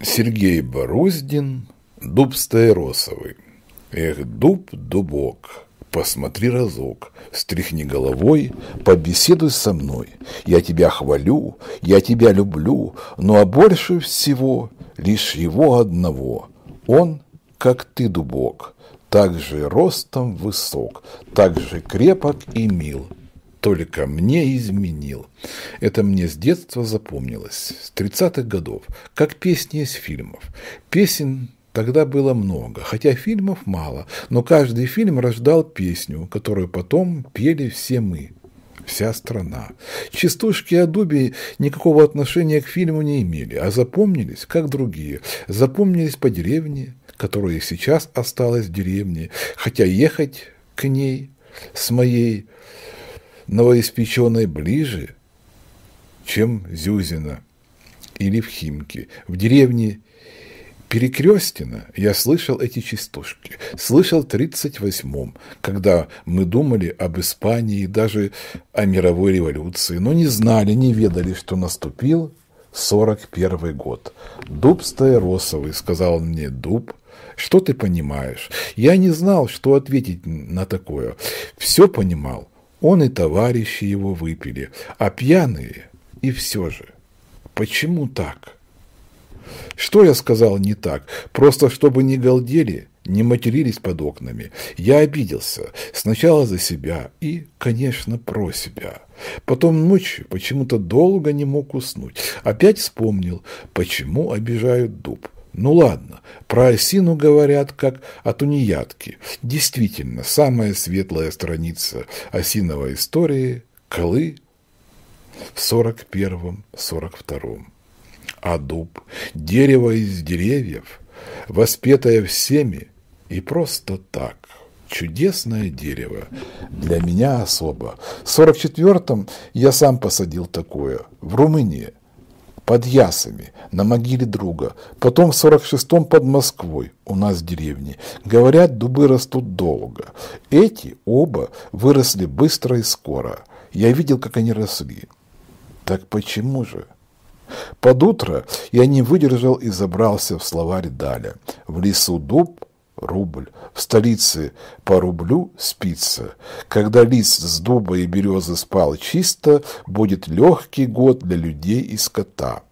Сергей Бороздин, дуб стаеросовый. Эх, дуб, дубок, посмотри разок, стряхни головой, побеседуй со мной. Я тебя хвалю, я тебя люблю, ну а больше всего лишь его одного. Он, как ты, дубок, так же ростом высок, так же крепок и мил, только мне изменил. Это мне с детства запомнилось, с 30-х годов, как песни из фильмов. Песен тогда было много, хотя фильмов мало, но каждый фильм рождал песню, которую потом пели все мы, вся страна. Частушки о дубе никакого отношения к фильму не имели, а запомнились, как другие, запомнились по деревне, которая сейчас осталась в деревне, хотя ехать к ней с моей новоиспеченной ближе, чем Зюзина или в Химке. В деревне Перекрестина я слышал эти частушки. Слышал в 38-м, когда мы думали об Испании и даже о мировой революции, но не знали, не ведали, что наступил 41 год. «Дуб Стаеросовый», — сказал мне дуб, — «что ты понимаешь?» Я не знал, что ответить на такое. Все понимал, он и товарищи его выпили, а пьяные и все же. Почему так? Что я сказал не так? Просто чтобы не галдели, не матерились под окнами. Я обиделся. Сначала за себя и, конечно, про себя. Потом ночью почему-то долго не мог уснуть. Опять вспомнил, почему обижают дуб. Ну ладно, про осину говорят как о тунеядке. Действительно, самая светлая страница осиновой истории – Колы в 41-42. А дуб – дерево из деревьев, воспетое всеми и просто так. Чудесное дерево. Для меня особо. В 44-м я сам посадил такое в Румынии под Ясами, на могиле друга, потом в 46-м под Москвой, у нас в деревне. Говорят, дубы растут долго. Эти оба выросли быстро и скоро. Я видел, как они росли. Так почему же? Под утро я не выдержал и забрался в словарь Даля. В лесу дуб, рубль, в столице по рублю спица. Когда лист с дуба и березы спал чисто, будет легкий год для людей и скота.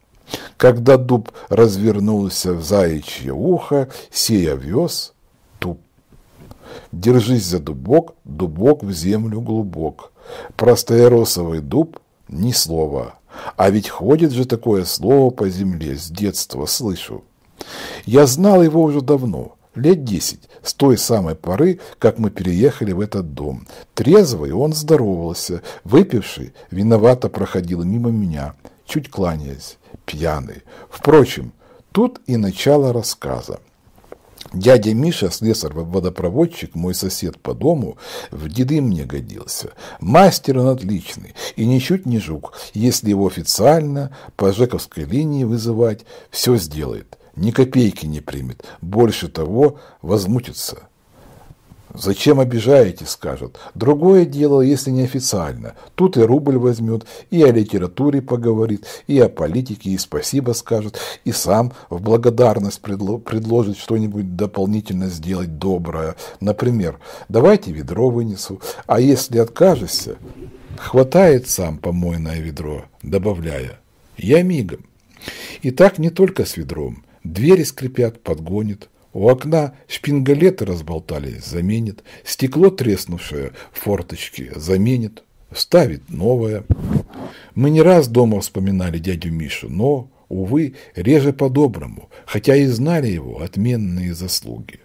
Когда дуб развернулся в заячье ухо, сея вез туп. Держись за дубок, дубок в землю глубок. Простояросовый дуб – ни слова. А ведь ходит же такое слово по земле, с детства слышу. Я знал его уже давно – лет десять, с той самой поры, как мы переехали в этот дом. Трезвый он здоровался, выпивший, виновато проходил мимо меня, чуть кланяясь, пьяный. Впрочем, тут и начало рассказа. Дядя Миша, слесарь-водопроводчик, мой сосед по дому, в деды мне годился. Мастер он отличный и ничуть не жук. Если его официально по Жековской линии вызывать, все сделает ни копейки не примет, больше того, возмутится. «Зачем обижаете?» – скажут. Другое дело, если неофициально. Тут и рубль возьмет, и о литературе поговорит, и о политике, и спасибо скажет, и сам в благодарность предло предложит что-нибудь дополнительно сделать доброе. Например, «давайте ведро вынесу, а если откажешься, хватает сам помойное ведро», добавляя «я мигом». И так не только с ведром. Двери скрипят, подгонит. У окна шпингалеты разболтались, заменит. Стекло треснувшее в форточке заменит. Вставит новое. Мы не раз дома вспоминали дядю Мишу, но, увы, реже по-доброму, хотя и знали его отменные заслуги.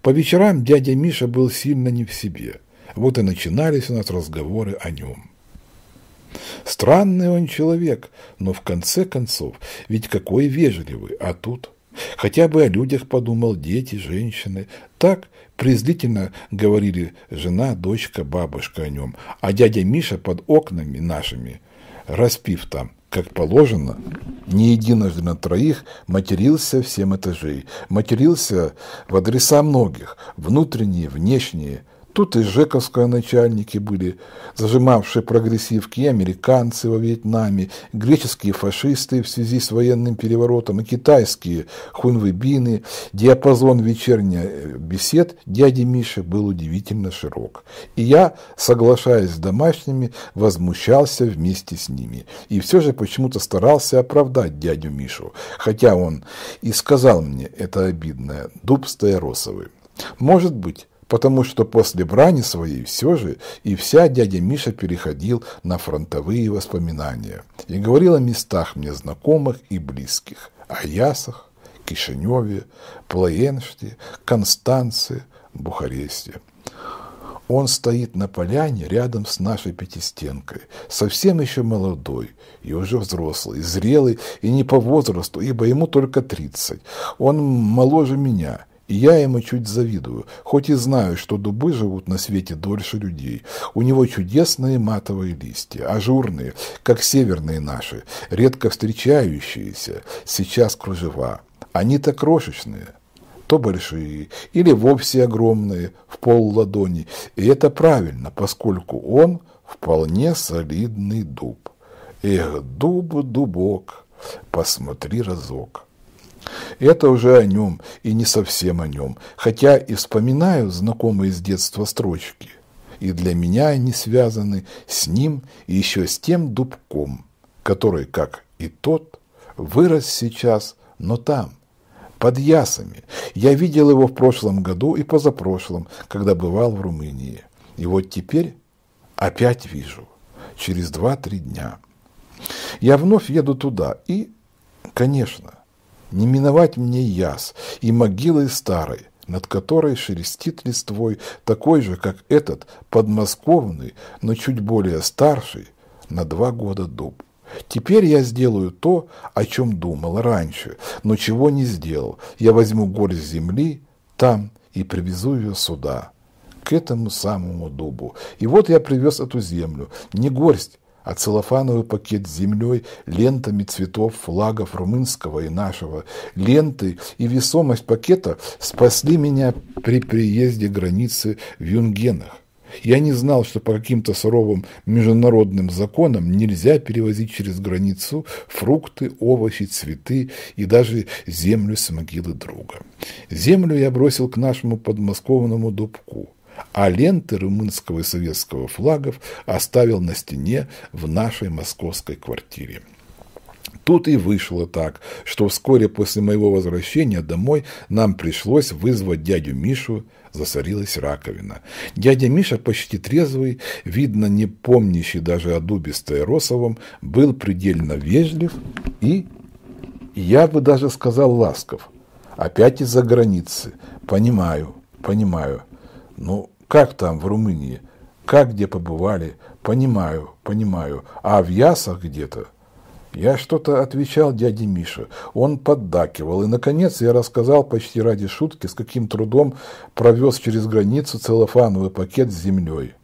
По вечерам дядя Миша был сильно не в себе. Вот и начинались у нас разговоры о нем. Странный он человек, но в конце концов, ведь какой вежливый, а тут – Хотя бы о людях подумал, дети, женщины. Так презрительно говорили жена, дочка, бабушка о нем. А дядя Миша под окнами нашими, распив там, как положено, не единожды на троих матерился всем этажей. Матерился в адреса многих, внутренние, внешние – Тут и жековские начальники были, зажимавшие прогрессивки, и американцы во Вьетнаме, греческие фашисты в связи с военным переворотом, и китайские хунвебины. Диапазон вечерних э, бесед дяди Миши был удивительно широк. И я, соглашаясь с домашними, возмущался вместе с ними. И все же почему-то старался оправдать дядю Мишу, хотя он и сказал мне это обидное, дуб Стояросовый. Может быть, потому что после брани своей все же и вся дядя Миша переходил на фронтовые воспоминания и говорил о местах мне знакомых и близких, о Ясах, Кишиневе, Плоенште, Констанции, Бухаресте. Он стоит на поляне рядом с нашей пятистенкой, совсем еще молодой и уже взрослый, зрелый и не по возрасту, ибо ему только тридцать. Он моложе меня – я ему чуть завидую, хоть и знаю, что дубы живут на свете дольше людей. У него чудесные матовые листья, ажурные, как северные наши, редко встречающиеся, сейчас кружева. Они-то крошечные, то большие, или вовсе огромные, в пол ладони. И это правильно, поскольку он вполне солидный дуб. Эх, дуб, дубок, посмотри разок это уже о нем и не совсем о нем, хотя и вспоминаю знакомые с детства строчки. И для меня они связаны с ним и еще с тем дубком, который, как и тот, вырос сейчас, но там, под ясами. Я видел его в прошлом году и позапрошлом, когда бывал в Румынии. И вот теперь опять вижу, через два-три дня. Я вновь еду туда и, конечно, не миновать мне яс и могилы старой, над которой шерестит листвой такой же, как этот подмосковный, но чуть более старший, на два года дуб. Теперь я сделаю то, о чем думал раньше, но чего не сделал. Я возьму горсть земли там и привезу ее сюда, к этому самому дубу. И вот я привез эту землю, не горсть, а целлофановый пакет с землей, лентами цветов, флагов румынского и нашего. Ленты и весомость пакета спасли меня при приезде границы в Юнгенах. Я не знал, что по каким-то суровым международным законам нельзя перевозить через границу фрукты, овощи, цветы и даже землю с могилы друга. Землю я бросил к нашему подмосковному дубку – а ленты румынского и советского флагов оставил на стене в нашей московской квартире. Тут и вышло так, что вскоре после моего возвращения домой нам пришлось вызвать дядю Мишу, засорилась раковина. Дядя Миша, почти трезвый, видно, не помнящий даже о дубе с Тайросовым, был предельно вежлив и, я бы даже сказал, ласков. Опять из-за границы. Понимаю, понимаю. Ну, как там в Румынии? Как где побывали? Понимаю, понимаю. А в Ясах где-то? Я что-то отвечал дяде Мише. Он поддакивал. И, наконец, я рассказал почти ради шутки, с каким трудом провез через границу целлофановый пакет с землей.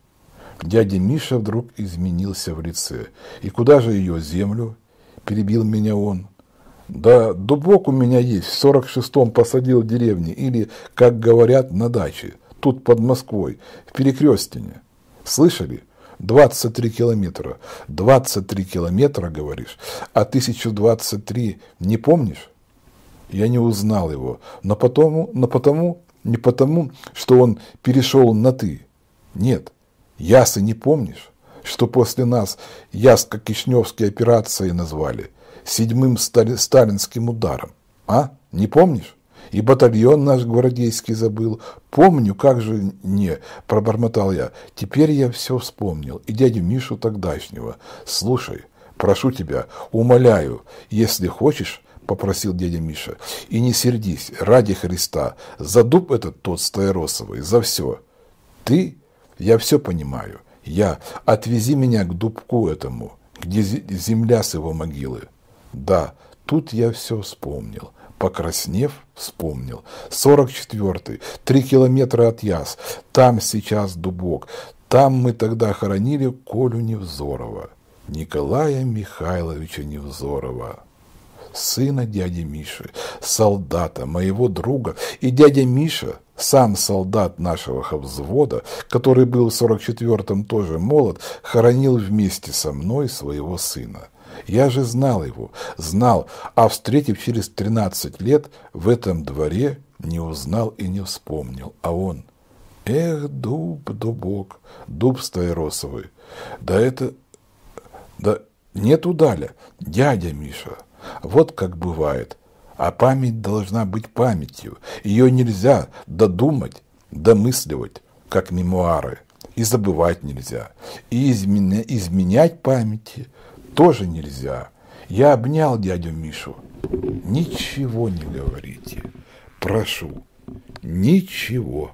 Дядя Миша вдруг изменился в лице. «И куда же ее землю?» – перебил меня он. «Да дубок у меня есть, в сорок шестом посадил в деревне, или, как говорят, на даче тут под Москвой, в Перекрестине. Слышали? 23 километра. 23 километра, говоришь, а 1023 не помнишь? Я не узнал его, но потому, но потому, не потому, что он перешел на «ты». Нет, ясы не помнишь, что после нас яско-кишневские операции назвали седьмым стали, сталинским ударом. А, не помнишь? и батальон наш гвардейский забыл. Помню, как же не, пробормотал я. Теперь я все вспомнил, и дядю Мишу тогдашнего. Слушай, прошу тебя, умоляю, если хочешь, попросил дядя Миша, и не сердись, ради Христа, за дуб этот тот Стояросовый, за все. Ты? Я все понимаю. Я. Отвези меня к дубку этому, где земля с его могилы. Да, тут я все вспомнил. Покраснев, вспомнил. 44-й, три километра от Яс. Там сейчас дубок. Там мы тогда хоронили Колю Невзорова. Николая Михайловича Невзорова сына дяди Миши, солдата, моего друга. И дядя Миша сам солдат нашего взвода, который был в 44-м тоже молод, хоронил вместе со мной своего сына. Я же знал его, знал, а встретив через 13 лет в этом дворе, не узнал и не вспомнил, а он... Эх, дуб, дубок, дуб стаиросовый. Да это... Да нет удаля, дядя Миша. Вот как бывает. А память должна быть памятью. Ее нельзя додумать, домысливать, как мемуары. И забывать нельзя. И изменя, изменять памяти тоже нельзя. Я обнял дядю Мишу. Ничего не говорите. Прошу. Ничего.